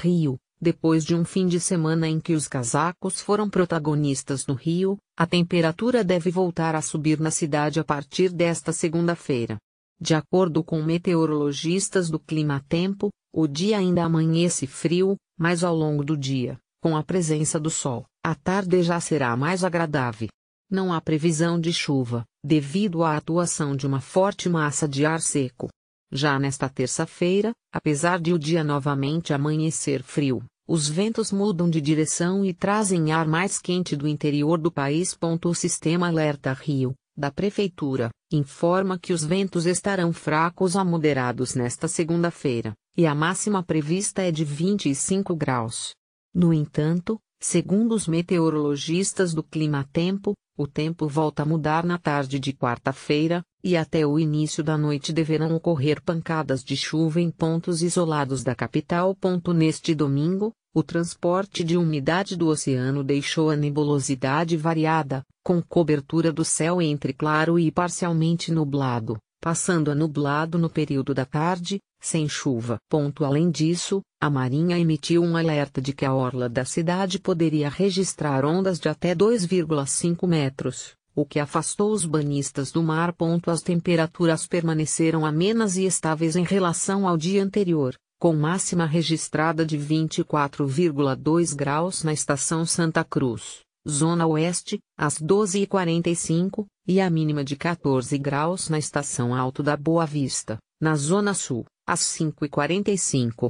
Rio, depois de um fim de semana em que os casacos foram protagonistas no Rio, a temperatura deve voltar a subir na cidade a partir desta segunda-feira. De acordo com meteorologistas do Clima Tempo, o dia ainda amanhece frio, mas ao longo do dia, com a presença do sol, a tarde já será mais agradável. Não há previsão de chuva, devido à atuação de uma forte massa de ar seco. Já nesta terça-feira, apesar de o dia novamente amanhecer frio, os ventos mudam de direção e trazem ar mais quente do interior do país. O Sistema Alerta Rio, da Prefeitura, informa que os ventos estarão fracos a moderados nesta segunda-feira, e a máxima prevista é de 25 graus. No entanto, segundo os meteorologistas do Clima Tempo, o tempo volta a mudar na tarde de quarta-feira, e até o início da noite deverão ocorrer pancadas de chuva em pontos isolados da capital. Neste domingo, o transporte de umidade do oceano deixou a nebulosidade variada, com cobertura do céu entre claro e parcialmente nublado, passando a nublado no período da tarde, sem chuva. Além disso, a Marinha emitiu um alerta de que a orla da cidade poderia registrar ondas de até 2,5 metros o que afastou os banhistas do mar. As temperaturas permaneceram amenas e estáveis em relação ao dia anterior, com máxima registrada de 24,2 graus na estação Santa Cruz, zona oeste, às 12h45, e a mínima de 14 graus na estação Alto da Boa Vista, na zona sul, às 5h45.